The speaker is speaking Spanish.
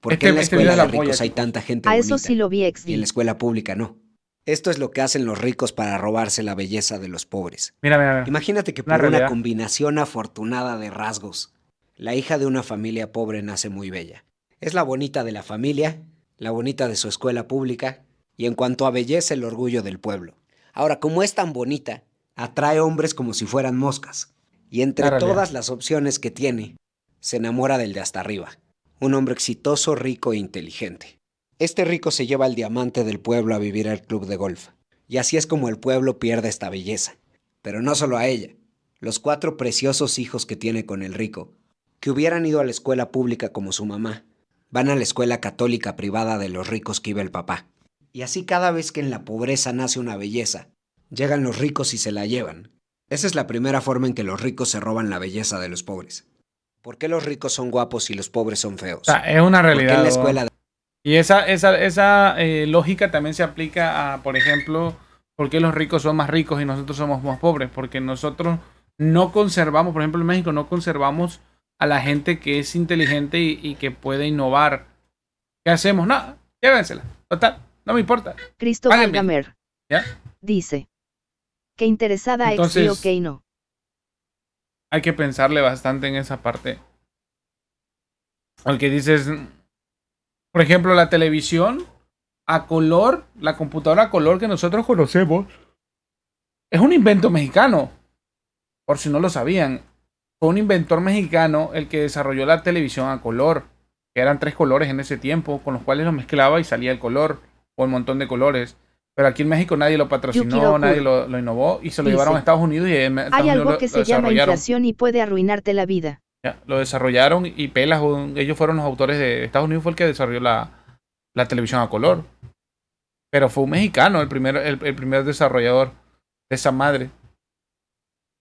¿Por este qué en la este escuela de ricos hay tanta gente A bonita eso sí lo vi, Y en la escuela pública no. Esto es lo que hacen los ricos para robarse la belleza de los pobres. Imagínate que por una combinación afortunada de rasgos, la hija de una familia pobre nace muy bella. Es la bonita de la familia, la bonita de su escuela pública y en cuanto a belleza el orgullo del pueblo. Ahora, como es tan bonita, atrae hombres como si fueran moscas. Y entre todas las opciones que tiene, se enamora del de hasta arriba un hombre exitoso, rico e inteligente. Este rico se lleva al diamante del pueblo a vivir al club de golf, y así es como el pueblo pierde esta belleza. Pero no solo a ella, los cuatro preciosos hijos que tiene con el rico, que hubieran ido a la escuela pública como su mamá, van a la escuela católica privada de los ricos que iba el papá. Y así cada vez que en la pobreza nace una belleza, llegan los ricos y se la llevan. Esa es la primera forma en que los ricos se roban la belleza de los pobres. ¿Por qué los ricos son guapos y los pobres son feos? Ah, es una realidad. Y esa, esa, eh, lógica también se aplica a, por ejemplo, ¿por qué los ricos son más ricos y nosotros somos más pobres? Porque nosotros no conservamos, por ejemplo, en México no conservamos a la gente que es inteligente y, que puede innovar. ¿Qué hacemos? Nada, no, llévensela. Total, no me importa. Cristóbal Gamer dice: Qué interesada es okay, no hay que pensarle bastante en esa parte. que dices, por ejemplo, la televisión a color, la computadora a color que nosotros conocemos, es un invento mexicano. Por si no lo sabían, fue un inventor mexicano el que desarrolló la televisión a color, que eran tres colores en ese tiempo, con los cuales lo mezclaba y salía el color, o un montón de colores. Pero aquí en México nadie lo patrocinó, nadie lo, innovó y se lo llevaron a Estados Unidos y Hay algo que se llama inflación y puede arruinarte la vida. lo desarrollaron y Pelas, ellos fueron los autores de Estados Unidos, fue el que desarrolló la, televisión a color. Pero fue un mexicano el el primer desarrollador de esa madre.